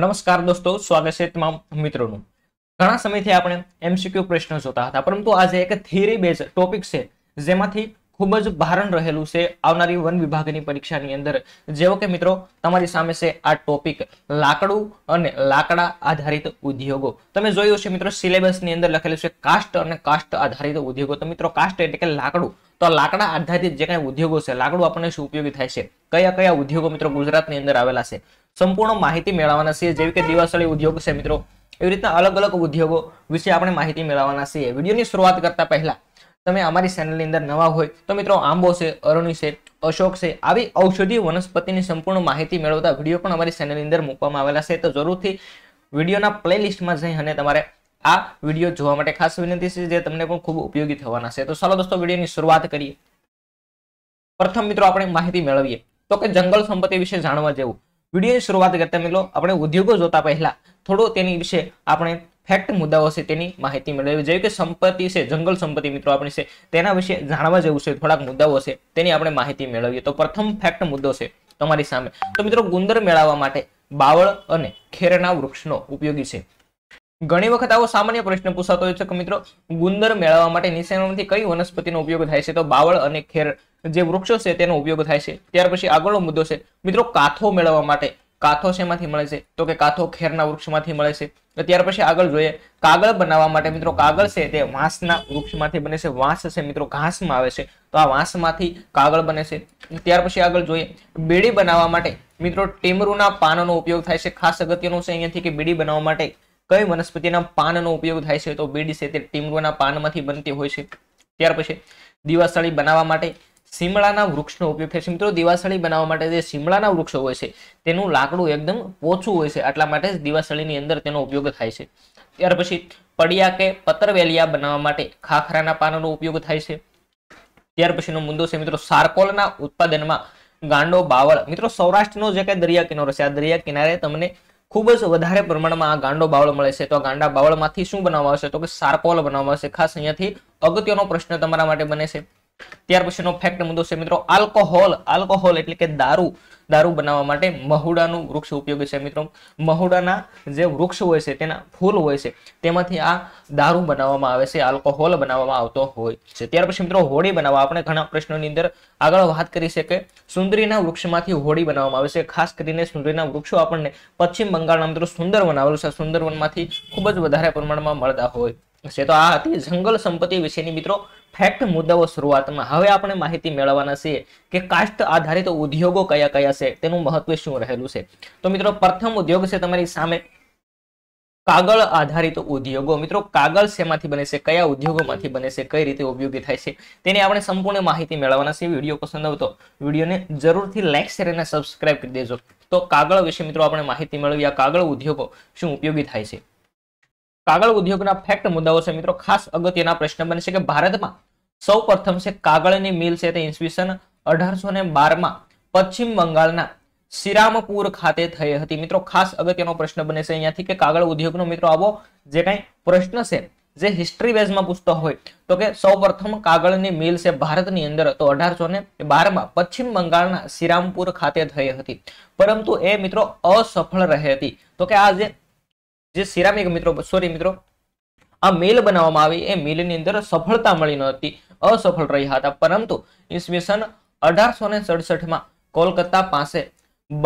નમસ્કાર દોસ્તો સ્વાગત છે તમામ મિત્રોનું ઘણા સમયથી આપણે એમસીક્યુ પ્રશ્નો જોતા હતા પરંતુ આજે એક થિયરી બેઝ ટોપિક છે જેમાંથી ખૂબ જ ભારણ રહેલું છે આવનારી વન વિભાગની પરીક્ષાની અંદર જેવો કે મિત્રો તમારી સામે છે આ ટોપિક લાકડું અને લાકડા આધારિત ઉદ્યોગો તમે જોયું છે મિત્રો સિલેબસની અંદર લખેલું છે કાસ્ટ અને કાસ્ટ આધારિત ઉદ્યોગો તો મિત્રો કાસ્ટ એટલે કે લાકડું તો લાકડા આધારિત જે કાંઈ ઉદ્યોગો છે લાકડું આપણને શું ઉપયોગી થાય છે કયા કયા ઉદ્યોગો મિત્રો ગુજરાતની અંદર આવેલા છે સંપૂર્ણ માહિતી મેળવવાના છીએ જેવી કે દિવાસળી ઉદ્યોગ છે મિત્રો એવી રીતના અલગ અલગ ઉદ્યોગો વિશે આપણે માહિતી મેળવવાના છીએ વિડીયોની શરૂઆત કરતા પહેલા તમે અમારી ચેનલની અંદર નવા હોય તો મિત્રો આંબો છે અરુણી છે અશોક છે આવી ઔષધીય વનસ્પતિની સંપૂર્ણ માહિતી મેળવતા વિડીયો પણ અમારી ચેનલની અંદર મૂકવામાં આવેલા છે તો જરૂરથી વિડીયોના પ્લેલિસ્ટમાં જઈ અને તમારે આ વિડીયો જોવા માટે ખાસ વિનંતી છે જે તમને પણ ખૂબ ઉપયોગી થવાના છે તો ચાલો દોસ્તો વિડીયોની શરૂઆત કરીએ પ્રથમ મિત્રો આપણે માહિતી મેળવીએ તો કે જંગલ સંપત્તિ વિશે જાણવા જેવું વિડીયોની શરૂઆત કરતા મિત્રો આપણે ઉદ્યોગો જોતા પહેલા થોડો તેની વિશે આપણે ફેક્ટ મુદ્દાઓ છે તેની માહિતી મેળવી જેવી કે સંપત્તિ છે જંગલ સંપત્તિ મિત્રો આપણી છે તેના વિશે જાણવા જેવું છે થોડાક મુદ્દાઓ છે તેની આપણે માહિતી મેળવીએ તો પ્રથમ ફેક્ટ મુદ્દો છે તમારી સામે તો મિત્રો ગુંદર મેળવવા માટે બાવળ અને ખેરના વૃક્ષનો ઉપયોગી છે ઘણી વખત આવો સામાન્ય પ્રશ્ન પૂછાતો હોય છે કે મિત્રો ગુંદર મેળવવા માટે નીચેનામાંથી કઈ વનસ્પતિનો ઉપયોગ થાય છે તો બાવળ અને ખેર જે વૃક્ષો છે તેનો ઉપયોગ થાય છે ત્યાર પછી આગળનો મુદ્દો છે મિત્રો કાથો મેળવવા માટે કાથો શેમાંથી મળે છે તો કે કાથો ખેરના વૃક્ષમાંથી મળે છે ત્યાર પછી આગળ જોઈએ કાગળ બનાવવા માટે મિત્રો કાગળ છે તે વાંસના વૃક્ષમાંથી બને છે વાંસ છે મિત્રો ઘાસમાં આવે છે તો આ વાંસમાંથી કાગળ બને છે ત્યાર પછી આગળ જોઈએ બીડી બનાવવા માટે મિત્રો ટીમરુના પાનનો ઉપયોગ થાય છે ખાસ અગત્યનું છે અહીંયાથી કે બેડી બનાવવા માટે કઈ વનસ્પતિના પાનનો ઉપયોગ થાય છે તો બીડી છે તે ટીમરુના પાનમાંથી બનતી હોય છે ત્યાર પછી દિવાસળી બનાવવા માટે શિમળાના વૃક્ષનો ઉપયોગ થાય છે મિત્રો દિવાસળી બનાવવા માટે જે શિમળાના વૃક્ષો હોય છે તેનું લાકડું એકદમ પોચું હોય છે આટલા માટે દિવાસળીની અંદર તેનો ઉપયોગ થાય છે ત્યાર પછી પડિયા કે પતરવેલિયા બનાવવા માટે ખાખરાના પાનનો ઉપયોગ થાય છે ત્યાર પછીનો મુદ્દો છે મિત્રો સારકોલના ઉત્પાદનમાં ગાંડો બાવળ મિત્રો સૌરાષ્ટ્રનો જે કાંઈ દરિયા કિનારો છે આ દરિયા કિનારે તમને ખૂબ જ વધારે પ્રમાણમાં આ ગાંડો બાવળ મળે છે તો આ ગાંડા બાવળમાંથી શું બનાવવામાં આવશે તો કે સારકોલ બનાવવામાં આવશે ખાસ અહીંયાથી અગત્યનો પ્રશ્ન તમારા માટે બને છે ત્યાર પછીનો ફેક્ટ મુદ્દો છે મિત્રો આલ્કોહોલ આલ્કોહોલ એટલે કે દારૂ દારૂ બનાવવા માટે મહુડાનું વૃક્ષ ઉપયોગી છે મિત્રો મહુડાના જે વૃક્ષ હોય છે તેના ફૂલ હોય છે તેમાંથી આ દારૂ બનાવવામાં આવે છે આલ્કોહોલ બનાવવામાં આવતો હોય છે ત્યાર પછી મિત્રો હોળી બનાવવા આપણે ઘણા પ્રશ્નોની અંદર આગળ વાત કરી છે કે સુંદરીના વૃક્ષમાંથી હોળી બનાવવામાં આવે છે ખાસ કરીને સુંદરીના વૃક્ષો આપણને પશ્ચિમ બંગાળના મિત્રો સુંદરવન આવેલું છે સુંદરવનમાંથી ખૂબ જ વધારે પ્રમાણમાં મળતા હોય છે તો આ હતી જંગલ સંપત્તિ વિશેની મિત્રો ફેક્ટ મુદ્દાઓ શરૂઆતમાં હવે આપણે માહિતી મેળવવાના છીએ કે કાસ્ટ આધારિત ઉદ્યોગો કયા કયા છે તેનું મહત્વ શું રહેલું છે તો મિત્રો પ્રથમ ઉદ્યોગ છે તમારી સામે કાગળ આધારિત ઉદ્યોગો મિત્રો કાગળ શેમાંથી બને છે કયા ઉદ્યોગોમાંથી બને છે કઈ રીતે ઉપયોગી થાય છે તેની આપણે સંપૂર્ણ માહિતી મેળવવાના છે વિડીયો પસંદ આવતો વિડીયોને જરૂરથી લાઈક શેર અને સબસ્ક્રાઈબ કરી દેજો તો કાગળ વિશે મિત્રો આપણે માહિતી મેળવી આ કાગળ ઉદ્યોગો શું ઉપયોગી થાય છે કાગળ ઉદ્યોગના ફેક્ટ મુદ્દાઓ છે મિત્રો ખાસ અગત્યના પ્રશ્ન બનશે કે ભારતમાં સૌ પ્રથમ છે કાગળની મિલ છે તે ઈસવીસન અઢારસો ને બારમાં પશ્ચિમ બંગાળના શ્રીરામપુર ખાતે થઈ હતી મિત્રો ખાસ અગત્યનો પ્રશ્ન બને છે અહીંયાથી કે કાગળ ઉદ્યોગનો મિત્રો આવો જે કંઈ પ્રશ્ન છે જે હિસ્ટ્રી બેઝમાં પૂછતો હોય તો કે સૌપ્રથમ કાગળની મિલ છે ભારતની અંદર તો અઢારસો ને બારમાં પશ્ચિમ બંગાળના શ્રીરામપુર ખાતે થઈ હતી પરંતુ એ મિત્રો અસફળ રહી હતી તો કે આ જે જે સિરામિક મિત્રો સોરી મિત્રો આ મિલ બનાવવામાં આવી એ મિલની અંદર સફળતા મળી ન હતી અસફળ રહ્યા હતા પરંતુ ઈસવીસન અઢારસો ને સડસઠમાં કોલકાતા પાસે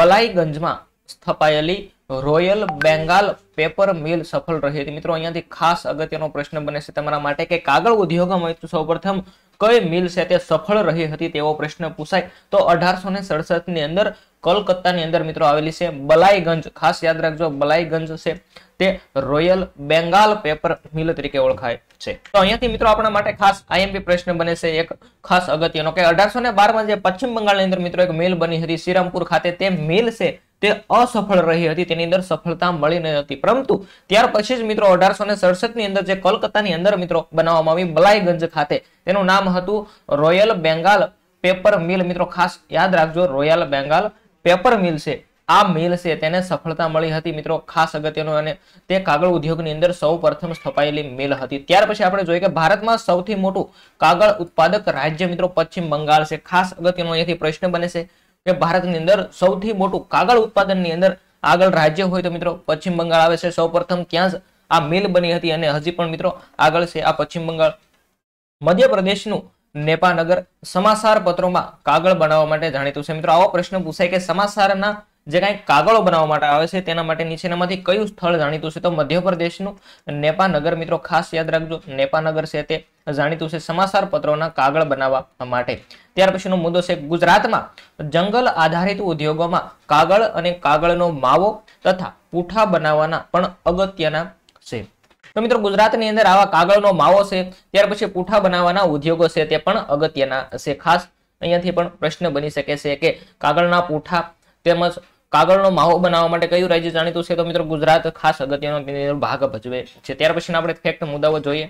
બલાઈગંજમાં સ્થપાયેલી રોયલ બેંગાલ પેપર મિલ સફળ રહી હતી મિત્રો અહીંયાથી ખાસ અગત્યનો પ્રશ્ન બને છે તમારા માટે કે કાગળ ઉદ્યોગમાં સૌપ્રથમ કઈ મિલ છે તે સફળ રહી હતી તેવો પ્રશ્ન પૂછાય તો અઢારસો ને સડસઠ ની અંદર કોલકાતાની અંદર મિત્રો આવેલી છે બલાઈગંજ ખાસ યાદ રાખજો બલાઈગંજ છે તે રોયલ બેંગાલ પેપર મિલ તરીકે ઓળખાય છે તો અહીંયાથી મિત્રો આપણા માટે ખાસ આઈએમપી પ્રશ્ન બને છે એક ખાસ અગત્યનો કે અઢારસો ને બારમાં જે પશ્ચિમ બંગાળની અંદર મિત્રો એક મિલ બની હતી શ્રીરામપુર ખાતે તે મિલ છે તે અસફળ રહી હતી તેની અંદર સફળતા મળી ન હતી પરંતુ ત્યાર પછી જ મિત્રો અઢારસો ને સડસઠની અંદર જે કોલકાતાની અંદર મિત્રો બનાવવામાં આવી બલાઈગંજ ખાતે તેનું નામ હતું રોયલ બેંગાલ પેપર મિલ મિત્રો ખાસ યાદ રાખજો રોયલ બેંગાલ પેપર મિલ છે આ મિલ છે તેને સફળતા મળી હતી મિત્રો ખાસ અગત્યનો અને તે કાગળ ઉદ્યોગની અંદર સૌ પ્રથમ સ્થપાયેલી મિલ હતી ત્યાર પછી આપણે જોઈએ કે ભારતમાં સૌથી મોટું કાગળ ઉત્પાદક રાજ્ય મિત્રો પશ્ચિમ બંગાળ છે ખાસ અગત્યનો અહીંયાથી પ્રશ્ન બને છે કે ભારતની અંદર સૌથી મોટું કાગળ ઉત્પાદનની અંદર આગળ રાજ્ય હોય તો મિત્રો પશ્ચિમ બંગાળ આવે છે સૌ પ્રથમ ત્યાં જ આ મિલ બની હતી અને હજી પણ મિત્રો આગળ છે આ પશ્ચિમ બંગાળ મધ્યપ્રદેશનું નેપાનગર સમાચાર પત્રોમાં કાગળ બનાવવા માટે જાણીતું છે મિત્રો આવો પ્રશ્ન પૂછાય કે સમાચારના જે કાંઈ કાગળો બનાવવા માટે આવે છે તેના માટે નીચેનામાંથી કયું સ્થળ જાણીતું છે તો મધ્યપ્રદેશનું નેપાનગર મિત્રો ખાસ યાદ રાખજો નેપાનગર છે તે જાણીતું છે સમાચાર પત્રોના કાગળ બનાવવા માટે ત્યાર પછીનો મુદ્દો છે ગુજરાતમાં જંગલ આધારિત ઉદ્યોગોમાં કાગળ અને કાગળનો માવો તથા પૂઠા બનાવવાના પણ અગત્યના છે તો મિત્રો ગુજરાતની અંદર આવા કાગળનો માવો છે ત્યાર પછી પૂઠા બનાવવાના ઉદ્યોગો છે તે પણ અગત્યના છે ખાસ અહીંયાથી પણ પ્રશ્ન બની શકે છે કે કાગળના પૂઠા તેમજ કાગળનો માવો બનાવવા માટે કયું રાજ્ય જાણીતું છે તો મિત્રો ગુજરાત ખાસ અગત્યનો ભાગ ભજવે છે ત્યાર પછીના આપણે ફેક્ટ મુદ્દાઓ જોઈએ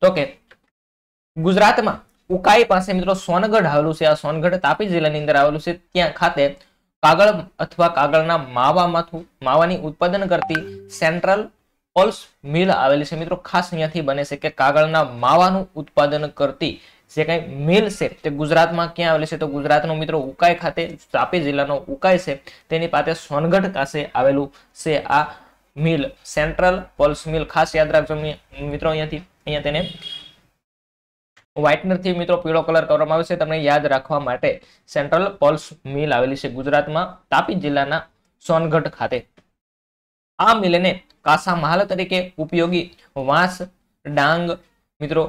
તો કે ગુજરાતમાં ઉકાઈ પાસે મિત્રો સોનગઢ આવેલું છે આ સોનગઢ તાપી જિલ્લાની અંદર આવેલું છે ત્યાં ખાતે કાગળ અથવા કાગળના માવામાંથી માવાની ઉત્પાદન કરતી સેન્ટ્રલ ઓલ્સ મિલ આવેલી છે મિત્રો ખાસ અહીંયાથી બને છે કે કાગળના માવાનું ઉત્પાદન કરતી જે કંઈ મિલ છે તે ગુજરાતમાં ક્યાં આવેલી છે તો ગુજરાતનો મિત્રો ઉકાઈ ખાતે તાપી જિલ્લાનો ઉકાઈ છે તેની પાસે સોનગઢ પાસે આવેલું છે આ મિલ સેન્ટ્રલ પલ્સ મિલ ખાસ યાદ રાખજો મિત્રો અહીંયાથી અહીંયા તેને વ્હાઇટનરથી મિત્રો પીળો કલર કરવામાં આવે છે તમને યાદ રાખવા માટે સેન્ટ્રલ પલ્સ મિલ આવેલી છે ગુજરાતમાં તાપી જિલ્લાના સોનગઢ ખાતે આ મિલને કાસા મહાલ તરીકે ઉપયોગી વાંસ ડાંગ મિત્રો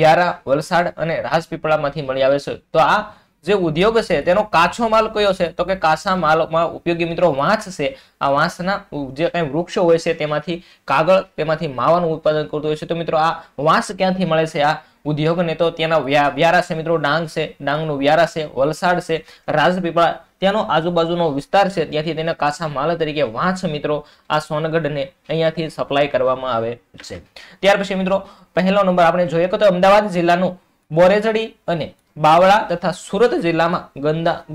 વ્યારા વલસાડ અને રાજપીપળામાંથી મળી આવે છે તો આ જે ઉદ્યોગ છે તેનો કાચો માલ કયો છે તો કે કાચા માલમાં ઉપયોગી મિત્રો વાંસ છે આ વાંસના જે કંઈ વૃક્ષો હોય છે તેમાંથી કાગળ તેમાંથી માવાનું ઉત્પાદન કરતું હોય છે તો મિત્રો આ વાંસ ક્યાંથી મળે છે આ ઉદ્યોગ ને તો ત્યાંના વ્યારા છે મિત્રો ડાંગ છે ડાંગનું વ્યારા છે વલસાડ છે રાજપીપળા ત્યાંનો આજુબાજુનો વિસ્તાર છે ત્યાંથી તેને કાસા માલ તરીકે વાંચ મિત્રો આ સોનગઢને અહીંયાથી સપ્લાય કરવામાં આવે છે ત્યાર પછી મિત્રો પહેલો નંબર આપણે જોઈએ તો અમદાવાદ જિલ્લાનું બોરેજડી અને બાવળા તથા સુરત જિલ્લામાં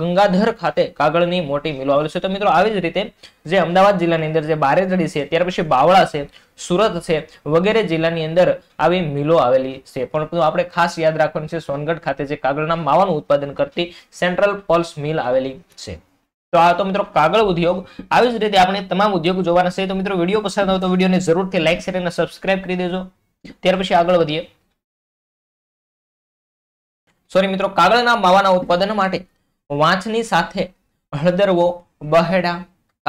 ગંગાધર ખાતે કાગળની મોટી મિલો આવેલી છે તો મિત્રો આવી જ રીતે જે અમદાવાદ જિલ્લાની અંદર જે બારેજડી છે ત્યાર પછી બાવળા છે સુરત છે વગેરે જિલ્લાની અંદર આવી મિલો આવેલી છે પણ આપણે ખાસ યાદ રાખવાનું છે સોનગઢ ખાતે જે કાગળના માવાનું ઉત્પાદન કરતી સેન્ટ્રલ પલ્સ મિલ આવેલી છે તો આ તો મિત્રો કાગળ ઉદ્યોગ આવી જ રીતે આપણે તમામ ઉદ્યોગ જોવાના છે તો મિત્રો વિડીયો પસંદ આવતો તો વિડીયોને જરૂરથી લાઈક શેર અને સબસ્ક્રાઈબ કરી દેજો ત્યાર પછી આગળ વધીએ સોરી મિત્રો કાગળના માવાના ઉત્પાદન માટે વાંચની સાથે હળદરવો બહેડા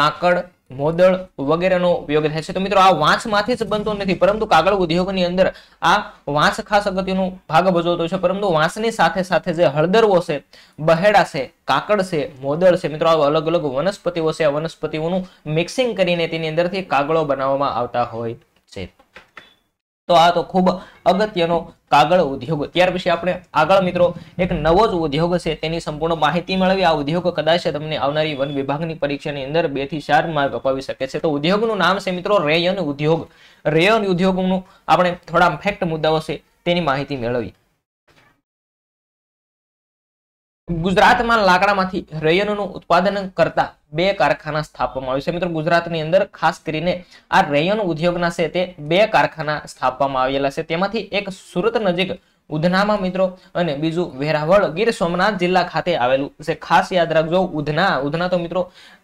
કાકડ મોદળ વગેરેનો ઉપયોગ થાય છે તો મિત્રો આ વાંચમાંથી જ બનતો નથી પરંતુ કાગળ ઉદ્યોગની અંદર આ વાંસ ખાસ અગત્યનો ભાગ ભજવતો છે પરંતુ વાંસની સાથે સાથે જે હળદરવો છે બહેડા છે કાકડ છે મોદળ છે મિત્રો આ અલગ અલગ વનસ્પતિઓ છે આ વનસ્પતિઓનું મિક્સિંગ કરીને તેની અંદરથી કાગળો બનાવવામાં આવતા હોય છે તો આ તો ખૂબ અગત્યનો કાગળ ઉદ્યોગ ત્યાર પછી આપણે આગળ મિત્રો એક નવો જ ઉદ્યોગ છે તેની સંપૂર્ણ માહિતી મેળવી આ ઉદ્યોગ કદાચ તમને આવનારી વન વિભાગની પરીક્ષાની અંદર બે થી ચાર માર્ક અપાવી શકે છે તો ઉદ્યોગનું નામ છે મિત્રો રેયન ઉદ્યોગ રેયન ઉદ્યોગનું આપણે થોડા ફેક્ટ મુદ્દાઓ છે તેની માહિતી મેળવી ગુજરાતમાં લાકડામાંથી રેયનોનું ઉત્પાદન કરતા બે કારખાના સ્થાપવામાં આવ્યું છે મિત્રો ગુજરાતની અંદર ખાસ કરીને આ રેયન ઉદ્યોગના છે તે બે કારખાના સ્થાપવામાં આવેલા છે તેમાંથી એક સુરત નજીક ઉધનામાં મિત્રો અને બીજું વેરાવળ ગીર સોમનાથ જિલ્લા ખાતે આવેલું છે ખાસ યાદ રાખજો ઉધના ઉધના તો મિત્રો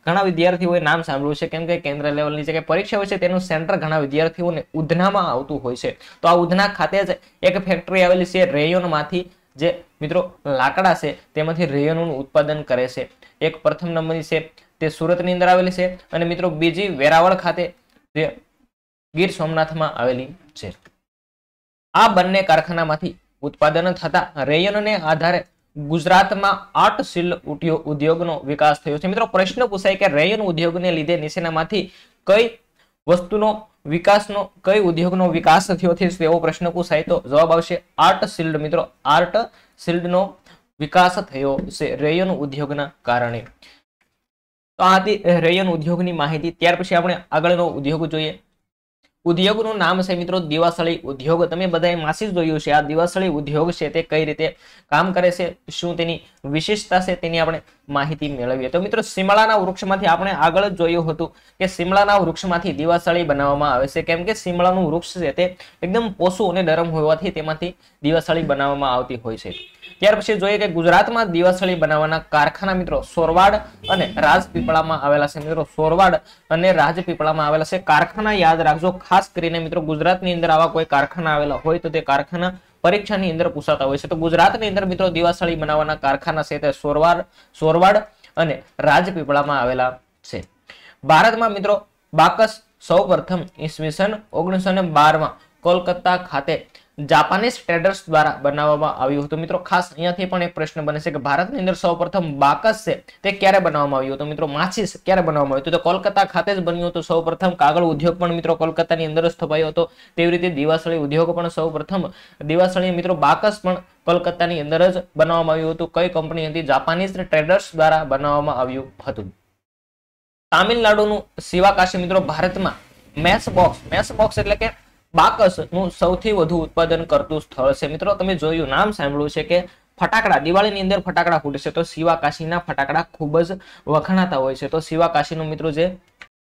ઘણા વિદ્યાર્થીઓએ નામ સાંભળ્યું છે કેમ કે કેન્દ્ર લેવલની જે કે પરીક્ષા હોય છે તેનું સેન્ટર ઘણા વિદ્યાર્થીઓને ઉધનામાં આવતું હોય છે તો આ ઉધના ખાતે જ એક ફેક્ટરી આવેલી છે રેયોનમાંથી જે મિત્રો લાકડા છે તેમાંથી રેયોનું ઉત્પાદન કરે છે એક પ્રથમ નંબરની છે તે સુરતની અંદર આવેલી છે અને મિત્રો બીજી વેરાવળ ખાતે જે ગીર સોમનાથમાં આવેલી છે આ બંને કારખાનામાંથી ઉત્પાદન થતા રેયનને આધારે ગુજરાતમાં આર્ટ શિલ્પ ઉદ્યોગનો વિકાસ થયો છે મિત્રો પ્રશ્ન પૂછાય કે રેયન ઉદ્યોગને લીધે નિશેનામાંથી કઈ વસ્તુનો વિકાસનો કઈ ઉદ્યોગનો વિકાસ થયો છે તેવો પ્રશ્ન પૂછાય તો જવાબ આવશે આર્ટ શિલ્ડ મિત્રો આર્ટ શિલ્ડનો વિકાસ થયો છે રેયન ઉદ્યોગના કારણે તો આ હતી રેયન ઉદ્યોગની માહિતી ત્યાર પછી આપણે આગળનો ઉદ્યોગ જોઈએ ઉદ્યોગનું નામ છે મિત્રો દિવાસળી ઉદ્યોગ તમે બધાએ માસી જ જોયું છે આ દિવાસળી ઉદ્યોગ છે તે કઈ રીતે કામ કરે છે શું તેની વિશેષતા છે તેની આપણે માહિતી મેળવીએ તો મિત્રો શિમલાના વૃક્ષમાંથી આપણે આગળ જ જોયું હતું કે શિમલાના વૃક્ષમાંથી દિવાસળી બનાવવામાં આવે છે કેમ કે શિમલાનું વૃક્ષ છે તે એકદમ પોસું અને નરમ હોવાથી તેમાંથી દિવાસળી બનાવવામાં આવતી હોય છે ત્યાર પછી જોઈએ કે ગુજરાતમાં દિવાસળી બનાવવાના કારખાના મિત્રો સોરવાડ અને રાજપીપળામાં આવેલા છે મિત્રો સોરવાડ અને રાજપીપળામાં આવેલા છે કારખાના યાદ રાખજો ખાસ કરીને મિત્રો ગુજરાતની અંદર આવા કોઈ કારખાના આવેલા હોય તો તે કારખાના પરીક્ષાની અંદર પૂછાતા હોય છે તો ગુજરાતની અંદર મિત્રો દિવાસળી બનાવવાના કારખાના છે તે સોરવાડ સોરવાડ અને રાજપીપળામાં આવેલા છે ભારતમાં મિત્રો બાકસ સૌ પ્રથમ ઈસવીસન ઓગણીસો ને બારમાં કોલકાતા ખાતે જાપાનીઝ ટ્રેડર્સ દ્વારા બનાવવામાં આવ્યું હતું મિત્રો ખાસ અહીંયાથી પણ એક પ્રશ્ન બને છે કે ભારતની અંદર સૌપ્રથમ બાકસ છે તે ક્યારે બનાવવામાં આવ્યું હતું મિત્રો માછીસ ક્યારે બનાવવામાં આવ્યું હતું તો કોલકાતા ખાતે જ બન્યું હતું સૌપ્રથમ કાગળ ઉદ્યોગ પણ મિત્રો કોલકાતાની અંદર જ સ્થપાયો હતો તેવી રીતે દિવાસળી ઉદ્યોગ પણ સૌપ્રથમ દિવાસળી મિત્રો બાકસ પણ કોલકાતાની અંદર જ બનાવવામાં આવ્યું હતું કઈ કંપની હતી જાપાનીઝ ટ્રેડર્સ દ્વારા બનાવવામાં આવ્યું હતું તામિલનાડુનું શિવાકાશી મિત્રો ભારતમાં મેસ બોક્સ મેસ બોક્સ એટલે કે બાકસનું સૌથી વધુ ઉત્પાદન કરતું સ્થળ છે મિત્રો તમે જોયું નામ સાંભળ્યું છે કે ફટાકડા દિવાળીની અંદર ફટાકડા ફૂટે તો શિવાકાશીના ફટાકડા ખૂબ જ વખણાતા હોય છે તો શિવાકાશીનું મિત્રો જે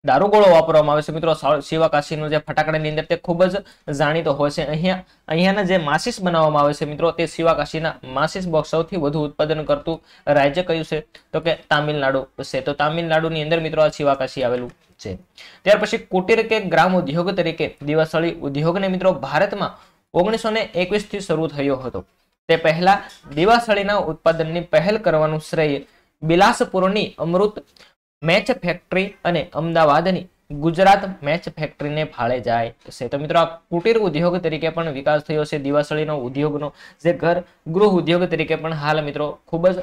દારૂગોળો વાપરવામાં આવે છે મિત્રો શિવાકાશીનું જે ફટાકડાની અંદર તે ખૂબ જ જાણીતો હોય છે અહીંયા અહીંયાના જે માસિસ બનાવવામાં આવે છે મિત્રો તે શિવાકાશીના માસિસ બોક્સ સૌથી વધુ ઉત્પાદન કરતું રાજ્ય કયું છે તો કે તામિલનાડુ છે તો તામિલનાડુની અંદર મિત્રો આ શિવાકાશી આવેલું છે ત્યાર પછી કુટીર કે ગ્રામ ઉદ્યોગ તરીકે દિવાસળી ઉદ્યોગને મિત્રો ભારતમાં ઓગણીસો ને એકવીસથી શરૂ થયો હતો તે પહેલા દિવાસળીના ઉત્પાદનની પહેલ કરવાનું શ્રેય બિલાસપુરની અમૃત મેચ ફેક્ટરી અને અમદાવાદની ગુજરાત મેચ ફેક્ટરીને ફાળે જાય છે તો મિત્રો આ કુટીર ઉદ્યોગ તરીકે પણ વિકાસ થયો છે દિવાસળીનો ઉદ્યોગનો જે ઘર ગૃહ ઉદ્યોગ તરીકે પણ હાલ મિત્રો ખૂબ જ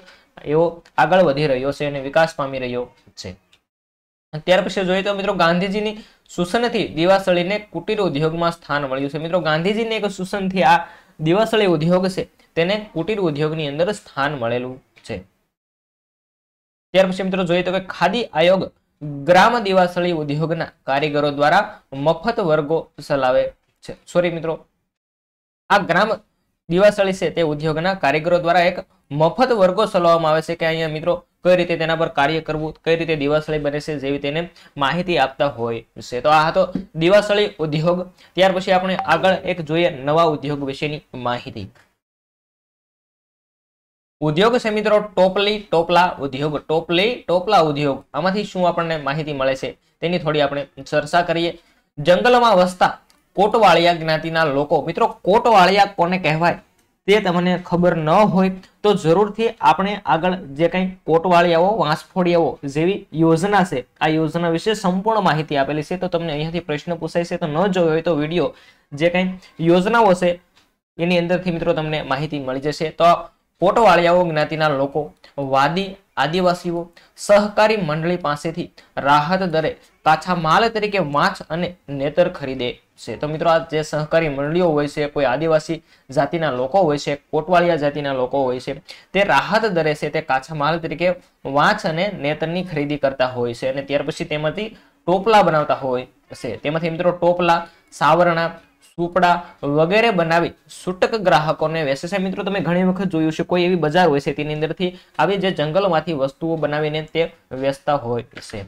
એવો આગળ વધી રહ્યો છે અને વિકાસ પામી રહ્યો છે ત્યાર પછી જોઈએ તો મિત્રો ગાંધીજીની શોષણથી દિવાસળીને કુટીર ઉદ્યોગમાં સ્થાન મળ્યું છે મિત્રો ગાંધીજીને એક શોષણથી આ દિવાસળી ઉદ્યોગ છે તેને કુટીર ઉદ્યોગની અંદર સ્થાન મળેલું છે ત્યાર પછી મિત્રો જોઈએ તો કે ખાદી આયોગ ગ્રામ દિવાસળી ઉદ્યોગના કારીગરો દ્વારા મફત વર્ગો ચલાવે છે સોરી મિત્રો આ ગ્રામ દિવાસળી છે તે ઉદ્યોગના કારીગરો દ્વારા એક મફત વર્ગો ચલાવવામાં આવે છે કે અહીંયા મિત્રો કઈ રીતે તેના પર કાર્ય કરવું કઈ રીતે દિવાસળી બને છે જેવી તેને માહિતી આપતા હોય છે તો આ હતો દિવાસળી ઉદ્યોગ ત્યાર પછી આપણે આગળ એક જોઈએ નવા ઉદ્યોગ વિશેની માહિતી ઉદ્યોગ છે મિત્રો ટોપલી ટોપલા ઉદ્યોગ ટોપલી ટોપલા ઉદ્યોગ આમાંથી શું આપણને માહિતી મળે છે તેની થોડી આપણે ચર્ચા કરીએ જંગલમાં વસતા કોટવાળિયા જ્ઞાતિના લોકો મિત્રો કોટવાળિયા કોને કહેવાય તે તમને ખબર ન હોય તો જરૂરથી આપણે આગળ જે કંઈ કોટવાળિયાઓ વાંસફોડિયાઓ જેવી યોજના છે આ યોજના વિશે સંપૂર્ણ માહિતી આપેલી છે તો તમને અહીંયાથી પ્રશ્ન પૂછાય છે તો ન જોયો હોય તો વિડીયો જે કંઈ યોજનાઓ છે એની અંદરથી મિત્રો તમને માહિતી મળી જશે તો કોટવાળિયાઓ જ્ઞાતિના લોકો વાદી આદિવાસીઓ સહકારી મંડળી પાસેથી રાહત દરે કાચા માલ તરીકે માછ અને નેતર ખરીદે છે તો મિત્રો આ જે સહકારી મંડળીઓ હોય છે કોઈ આદિવાસી જાતિના લોકો હોય છે કોટવાળિયા જાતિના લોકો હોય છે તે રાહત દરે છે તે કાચા માલ તરીકે વાંચ અને નેતરની ખરીદી કરતા હોય છે અને ત્યાર પછી તેમાંથી ટોપલા બનાવતા હોય છે તેમાંથી મિત્રો ટોપલા સાવરણા સૂપડા વગેરે બનાવી છૂટક ગ્રાહકોને વેચે છે મિત્રો તમે ઘણી વખત જોયું છે કોઈ એવી બજાર હોય છે તેની અંદરથી આવી જે જંગલમાંથી વસ્તુઓ બનાવીને તે વેચતા હોય છે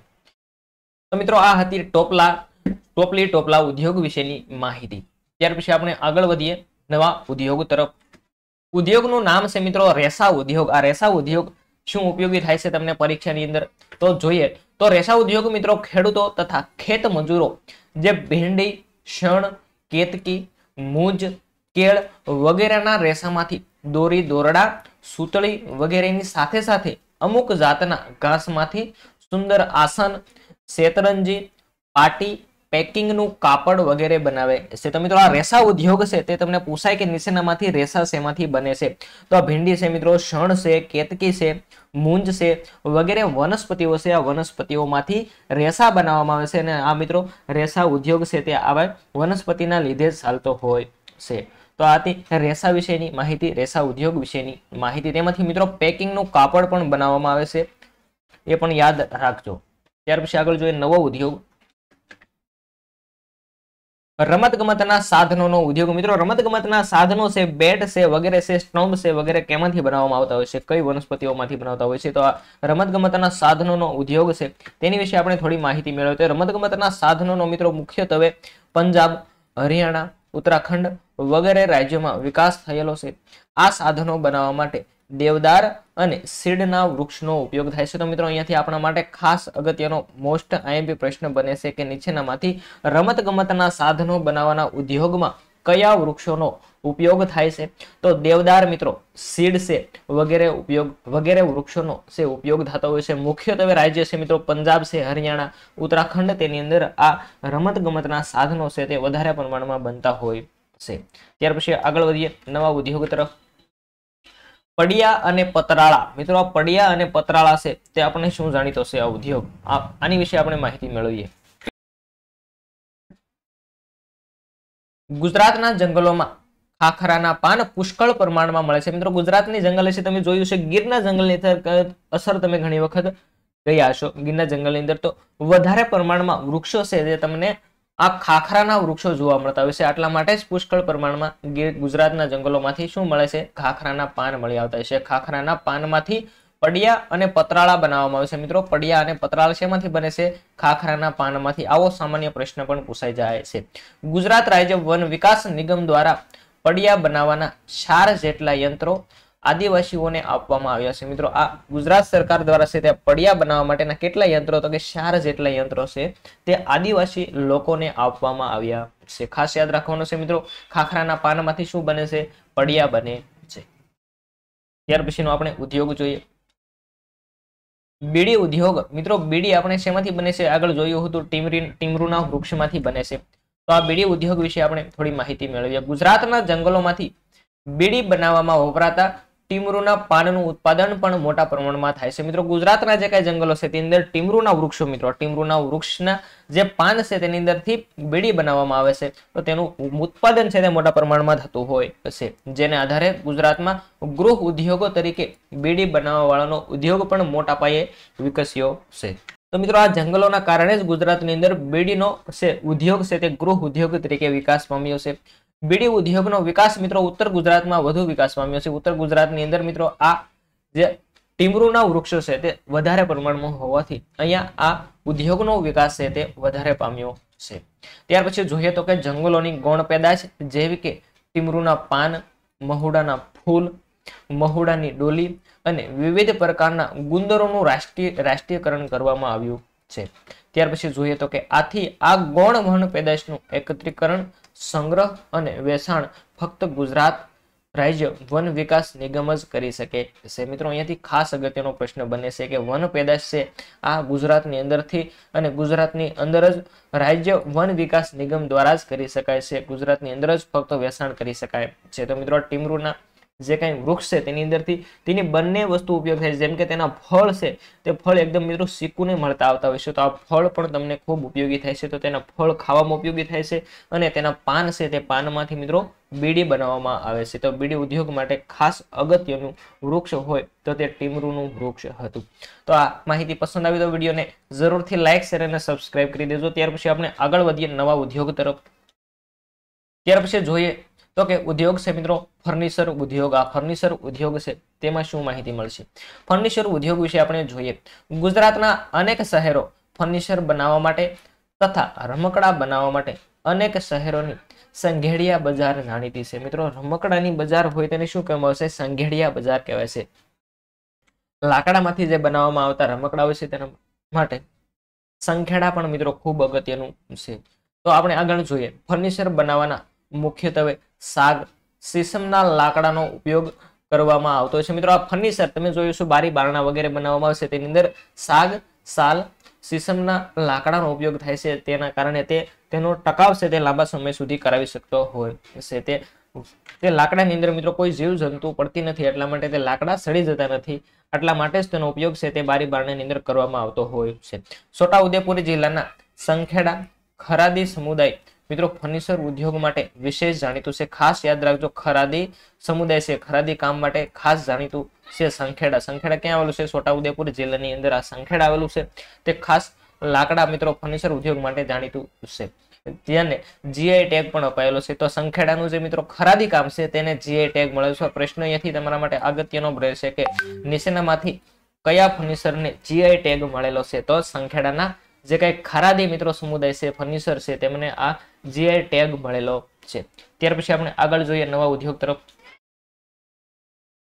તો મિત્રો આ હતી ટોપલા ટોપલી ટોપલા ઉદ્યોગ વિશેની માહિતી ત્યાર પછી આપણે આગળ વધીએ નવા ઉદ્યોગ તરફ ઉદ્યોગનું નામ છે મિત્રો રેસા ઉદ્યોગ આ રેસા ઉદ્યોગ શું ઉપયોગી થાય છે તમને પરીક્ષાની અંદર તો જોઈએ તો રેસા ઉદ્યોગ મિત્રો ખેડૂતો તથા ખેત મજૂરો જે ભીંડી શણ કેતકી મૂજ કેળ વગેરેના રેસામાંથી દોરી દોરડા સુતળી વગેરેની સાથે સાથે અમુક જાતના ઘાસમાંથી સુંદર આસન શેતરંજી પાટી પેકિંગનું કાપડ વગેરે બનાવે છે તો મિત્રો આ રેસા ઉદ્યોગ છે તે તમને પૂછાય કે નીચેનામાંથી રેસા શેમાંથી બને છે તો આ ભીંડી છે મિત્રો શણ છે કેતકી છે મૂંજ છે વગેરે વનસ્પતિઓ છે આ વનસ્પતિઓમાંથી રેસા બનાવવામાં આવે છે અને આ મિત્રો રેસા ઉદ્યોગ છે તે આવા વનસ્પતિના લીધે જ ચાલતો હોય છે તો આથી રેસા વિશેની માહિતી રેસા ઉદ્યોગ વિશેની માહિતી તેમાંથી મિત્રો પેકિંગનું કાપડ પણ બનાવવામાં આવે છે એ પણ યાદ રાખજો ત્યાર પછી આગળ જોઈએ નવો ઉદ્યોગ રમતગમતના સાધનોનો ઉદ્યોગ મિત્રો રમતગમતના સાધનો છે બેટ છે વગેરે છે સ્ટમ્પ છે વગેરે કેમાંથી બનાવવામાં આવતા હોય છે કઈ વનસ્પતિઓમાંથી બનાવતા હોય છે તો આ રમતગમતના સાધનોનો ઉદ્યોગ છે તેની વિશે આપણે થોડી માહિતી મેળવી તો રમતગમતના સાધનોનો મિત્રો મુખ્યત્વે પંજાબ હરિયાણા ઉત્તરાખંડ વગેરે રાજ્યોમાં વિકાસ થયેલો છે આ સાધનો બનાવવા માટે દેવદાર અને સીડના વૃક્ષનો ઉપયોગ થાય છે તો મિત્રો અહીંયાથી આપણા માટે ખાસ અગત્યનો મોસ્ટ આઈએમપી પ્રશ્ન બને છે કે નીચેનામાંથી રમતગમતના સાધનો બનાવવાના ઉદ્યોગમાં કયા વૃક્ષોનો ઉપયોગ થાય છે તો દેવદાર મિત્રો સીડ છે વગેરે ઉપયોગ વગેરે વૃક્ષોનો છે ઉપયોગ થતો હોય છે મુખ્યત્વે રાજ્ય છે મિત્રો પંજાબ છે હરિયાણા ઉત્તરાખંડ તેની અંદર આ રમતગમતના સાધનો છે તે વધારે પ્રમાણમાં બનતા હોય છે ત્યાર પછી આગળ વધીએ નવા ઉદ્યોગ તરફ પડિયા અને પતરાળા મિત્રો પડિયા અને પતરાળા છે તે આપણને શું જાણીતો છે આ ઉદ્યોગ આની વિશે આપણે માહિતી મેળવીએ ગુજરાતના જંગલોમાં ખાખરાના પાન પુષ્કળ પ્રમાણમાં મળે છે મિત્રો ગુજરાતની જંગલ છે તમે જોયું છે ગીરના જંગલની અસર તમે ઘણી વખત ગયા હશો ગીરના જંગલની અંદર તો વધારે પ્રમાણમાં વૃક્ષો છે જે તમને આ ખાખરાના વૃક્ષો જોવા મળતા હોય છે આટલા માટે જ પુષ્કળ પ્રમાણમાં ગુજરાતના જંગલોમાંથી શું મળે છે ખાખરાના પાન મળી આવતા હોય છે ખાખરાના પાનમાંથી પડિયા અને પતરાળા બનાવવામાં આવે છે મિત્રો પડિયા અને પતરાળા શેમાંથી બને છે ખાખરાના પાનમાંથી આવો સામાન્ય પ્રશ્ન પણ પૂછાઈ જાય છે ગુજરાત રાજ્ય વન વિકાસ નિગમ દ્વારા પડિયા બનાવવાના ચાર જેટલા યંત્રો આદિવાસીઓને આપવામાં આવ્યા છે મિત્રો આ ગુજરાત સરકાર દ્વારા છે તે પડિયા બનાવવા માટેના કેટલા યંત્રો તો કે ચાર જેટલા યંત્રો છે તે આદિવાસી લોકોને આપવામાં આવ્યા છે ખાસ યાદ રાખવાનું છે મિત્રો ખાખરાના પાનમાંથી શું બને છે પડિયા બને છે ત્યાર પછીનો આપણે ઉદ્યોગ જોઈએ બીડી ઉદ્યોગ મિત્રો બીડી આપણે શેમાંથી બને છે આગળ જોયું હતું ટીમરૂના વૃક્ષમાંથી બને છે તો આ બીડી ઉદ્યોગ વિશે આપણે થોડી માહિતી મેળવીએ ગુજરાતના જંગલોમાંથી બીડી બનાવવામાં વપરાતા ટીમરુના પાનનું ઉત્પાદન પણ મોટા પ્રમાણમાં થાય છે મિત્રો ગુજરાતના જે કાંઈ જંગલો છે તેની અંદર ટીમરૂના વૃક્ષો મિત્રો ટીમરૂના વૃક્ષના જે પાન છે તેની અંદરથી બેડી બનાવવામાં આવે છે તો તેનું ઉત્પાદન છે તે મોટા પ્રમાણમાં થતું હોય છે જેને આધારે ગુજરાતમાં ગૃહ ઉદ્યોગો તરીકે બેડી વાળાનો ઉદ્યોગ પણ મોટા પાયે વિકસ્યો છે તો મિત્રો આ જંગલોના કારણે જ ગુજરાતની અંદર બેડીનો છે ઉદ્યોગ છે તે ગૃહ ઉદ્યોગ તરીકે વિકાસ પામ્યો છે બીડી ઉદ્યોગનો વિકાસ મિત્રો ઉત્તર ગુજરાતમાં વધુ વિકાસ પામ્યો છે ઉત્તર ગુજરાતની અંદર મિત્રો આ જે ટીમરૂના વૃક્ષો છે તે વધારે પ્રમાણમાં હોવાથી અહીંયા આ ઉદ્યોગનો વિકાસ છે તે વધારે પામ્યો છે ત્યાર પછી જોઈએ તો કે જંગલોની ગૌણ પેદાશ જેવી કે ટીમરૂના પાન મહુડાના ફૂલ મહુડાની ડોલી અને વિવિધ પ્રકારના ગુંદરોનું રાષ્ટ્રીય રાષ્ટ્રીયકરણ કરવામાં આવ્યું છે ત્યાર પછી જોઈએ તો કે આથી આ ગૌણ વન પેદાશનું એકત્રીકરણ સંગ્રહ અને વેચાણ ફક્ત ગુજરાત રાજ્ય વન વિકાસ નિગમ જ કરી શકે છે મિત્રો અહીંયાથી ખાસ અગત્યનો પ્રશ્ન બને છે કે વન પેદાશ છે આ ગુજરાતની અંદરથી અને ગુજરાતની અંદર જ રાજ્ય વન વિકાસ નિગમ દ્વારા જ કરી શકાય છે ગુજરાતની અંદર જ ફક્ત વેચાણ કરી શકાય છે તો મિત્રો ટીમરૂના જે કાંઈ વૃક્ષ છે તેની અંદરથી તેની બંને વસ્તુ ઉપયોગ થાય છે જેમ કે તેના ફળ છે તે ફળ એકદમ મિત્રો સિક્કુને મળતા આવતા હોય છે તો આ ફળ પણ તમને ખૂબ ઉપયોગી થાય છે તો તેના ફળ ખાવામાં ઉપયોગી થાય છે અને તેના પાન છે તે પાનમાંથી મિત્રો બીડી બનાવવામાં આવે છે તો બીડી ઉદ્યોગ માટે ખાસ અગત્યનું વૃક્ષ હોય તો તે ટીમરૂનું વૃક્ષ હતું તો આ માહિતી પસંદ આવી તો વિડીયોને જરૂરથી લાઇક શેર અને સબસ્ક્રાઈબ કરી દેજો ત્યાર પછી આપણે આગળ વધીએ નવા ઉદ્યોગ તરફ ત્યાર પછી જોઈએ તો કે ઉદ્યોગ છે મિત્રો ફર્નિચર ઉદ્યોગ આ ફર્નિચર ઉદ્યોગ છે તેમાં શું માહિતી મળશે ફર્નિચર ઉદ્યોગ વિશે આપણે જોઈએ ગુજરાતના અનેક શહેરો ફર્નિચર બનાવવા માટે તથા રમકડા બનાવવા માટે અનેક શહેરોની સંઘેડિયા બજાર જાણીતી છે મિત્રો રમકડાની બજાર હોય તેને શું કહેવામાં આવશે સંઘેડિયા બજાર કહેવાય છે લાકડામાંથી જે બનાવવામાં આવતા રમકડા હોય છે તેના માટે સંખેડા પણ મિત્રો ખૂબ અગત્યનું છે તો આપણે આગળ જોઈએ ફર્નિચર બનાવવાના મુખ્યત્વે સાગ સીસમના લાકડાનો ઉપયોગ કરવામાં આવતો છે મિત્રો આ ફર્નિચર તમે જોયું બારી બારણા વગેરે બનાવવામાં આવશે તેની અંદર સાગ સાલ સીસમના લાકડાનો ઉપયોગ થાય છે તેના કારણે તે તેનો ટકાવ છે તે લાંબા સમય સુધી કરાવી શકતો હોય છે તે તે લાકડાની અંદર મિત્રો કોઈ જીવજંતુ પડતી નથી એટલા માટે તે લાકડા સડી જતા નથી એટલા માટે જ તેનો ઉપયોગ છે તે બારી બારણાની અંદર કરવામાં આવતો હોય છે છોટા છોટાઉદેપુર જિલ્લાના સંખેડા ખરાદી સમુદાય મિત્રો ફર્નિચર ઉદ્યોગ માટે વિશેષ જાણીતું છે ખાસ યાદ રાખજો ખરાદી સમુદાય છે ખરાદી કામ માટે ખાસ જાણીતું છે સંખેડા સંખેડા ક્યાં આવેલું છે છોટાઉદેપુર જિલ્લાની અંદર આ સંખેડા આવેલું છે તે ખાસ લાકડા મિત્રો ફર્નિચર ઉદ્યોગ માટે જાણીતું છે જેને જીઆઈ ટેગ પણ અપાયેલો છે તો સંખેડાનું જે મિત્રો ખરાદી કામ છે તેને જીઆઈ ટેગ મળેલો છે પ્રશ્ન અહીંયાથી તમારા માટે અગત્યનો રહેશે કે નીચેનામાંથી કયા ફર્નિચરને જીઆઈ ટેગ મળેલો છે તો સંખેડાના જે કંઈ ખરાદી મિત્રો સમુદાય છે ફર્નિચર છે તેમને આ જીઆઈ ટેગ મળેલો છે ત્યાર પછી આપણે આગળ જોઈએ નવા ઉદ્યોગ તરફ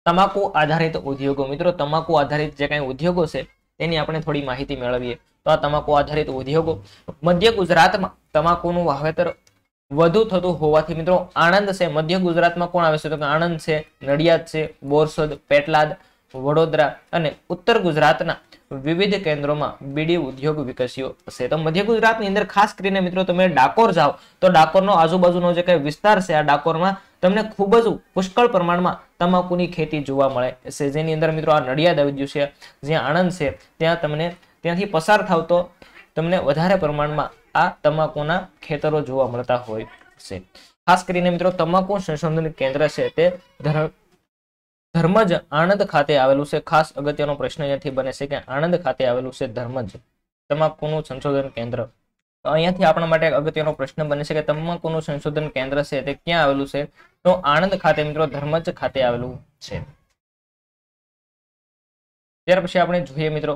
તમાકુ આધારિત ઉદ્યોગો મિત્રો તમાકુ આધારિત જે કંઈ ઉદ્યોગો છે તેની આપણે થોડી માહિતી મેળવીએ તો આ તમાકુ આધારિત ઉદ્યોગો મધ્ય ગુજરાતમાં તમાકુનું વાવેતર વધુ થતું હોવાથી મિત્રો આણંદ છે મધ્ય ગુજરાતમાં કોણ આવે છે તો આણંદ છે નડિયાદ છે બોરસદ પેટલાદ વડોદરા અને ઉત્તર ગુજરાતના વિવિધ કેન્દ્રોમાં બીડી ઉદ્યોગ વિકસ્યો છે તો મધ્ય ગુજરાતની અંદર ખાસ કરીને મિત્રો તમે ડાકોર જાઓ તો ડાકોરનો આજુબાજુનો જે કંઈ વિસ્તાર છે આ ડાકોરમાં તમને ખૂબ જ પુષ્કળ પ્રમાણમાં તમાકુની ખેતી જોવા મળે છે જેની અંદર મિત્રો આ નડિયાદ આવી છે જ્યાં આણંદ છે ત્યાં તમને ત્યાંથી પસાર થાવ તો તમને વધારે પ્રમાણમાં આ તમાકુના ખેતરો જોવા મળતા હોય છે ખાસ કરીને મિત્રો તમાકુ સંશોધન કેન્દ્ર છે તે ધર્મજ આણંદ ખાતે આવેલું છે ખાસ અગત્યનો પ્રશ્ન અહીંયાથી બને છે કે આણંદ ખાતે આવેલું છે ધર્મજ તમાકુનું સંશોધન કેન્દ્ર અહીંયાથી આપણા માટે અગત્યનો પ્રશ્ન બને છે કે તમાકુનું સંશોધન કેન્દ્ર છે તે ક્યાં આવેલું છે તો આણંદ ખાતે મિત્રો ધર્મજ ખાતે આવેલું છે ત્યાર પછી આપણે જોઈએ મિત્રો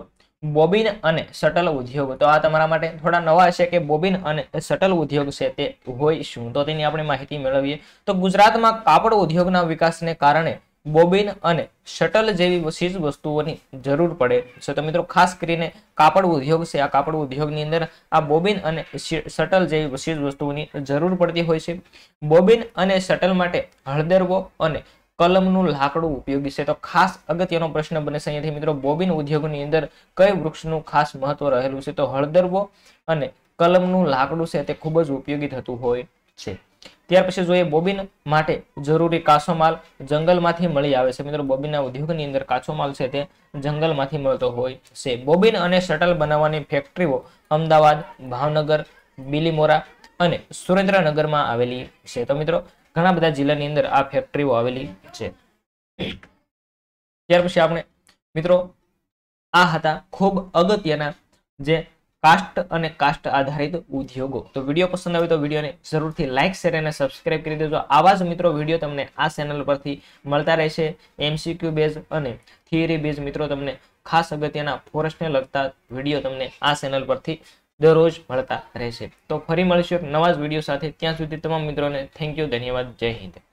બોબિન અને સટલ ઉદ્યોગ તો આ તમારા માટે થોડા નવા છે કે બોબિન અને સટલ ઉદ્યોગ છે તે હોય શું તો તેની આપણે માહિતી મેળવીએ તો ગુજરાતમાં કાપડ ઉદ્યોગના વિકાસને કારણે બોબિન અને શટલ જેવી ચીજ વસ્તુઓની જરૂર પડે છે તો મિત્રો ખાસ કરીને કાપડ ઉદ્યોગ છે આ કાપડ ઉદ્યોગની અંદર આ બોબિન અને શટલ જેવી ચીજ વસ્તુઓની જરૂર પડતી હોય છે બોબિન અને શટલ માટે હળદરવો અને કલમનું લાકડું ઉપયોગી છે તો ખાસ અગત્યનો પ્રશ્ન બને છે અહીંયાથી મિત્રો બોબિન ઉદ્યોગની અંદર કઈ વૃક્ષનું ખાસ મહત્વ રહેલું છે તો હળદરવો અને કલમનું લાકડું છે તે ખૂબ જ ઉપયોગી થતું હોય છે ત્યાર પછી જોઈએ બોબીન માટે જરૂરી કાચો માલ જંગલમાંથી મળી આવે છે મિત્રો બોબીનના ઉદ્યોગની અંદર કાચો માલ છે તે જંગલમાંથી મળતો હોય છે બોબીન અને શટલ બનાવવાની ફેક્ટરીઓ અમદાવાદ ભાવનગર બિલીમોરા અને સુરેન્દ્રનગરમાં આવેલી છે તો મિત્રો ઘણા બધા જિલ્લાની અંદર આ ફેક્ટરીઓ આવેલી છે ત્યાર પછી આપણે મિત્રો આ હતા ખૂબ અગત્યના જે કાસ્ટ અને કાસ્ટ આધારિત ઉદ્યોગો તો વિડીયો પસંદ આવે તો વિડીયોને જરૂરથી લાઇક શેર અને સબસ્ક્રાઇબ કરી દેજો આવા જ મિત્રો વિડીયો તમને આ ચેનલ પરથી મળતા રહેશે એમસીક્યુ બેઝ અને થિયરી બેઝ મિત્રો તમને ખાસ અગત્યના ફોરેસ્ટને લગતા વિડીયો તમને આ ચેનલ પરથી દરરોજ મળતા રહેશે તો ફરી મળીશું એક નવા જ વિડીયો સાથે ત્યાં સુધી તમામ મિત્રોને થેન્ક યુ ધન્યવાદ જય હિન્દ